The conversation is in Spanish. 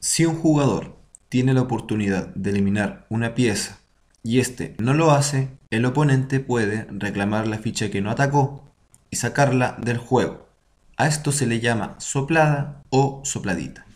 Si un jugador tiene la oportunidad de eliminar una pieza y este no lo hace, el oponente puede reclamar la ficha que no atacó y sacarla del juego. A esto se le llama soplada o sopladita.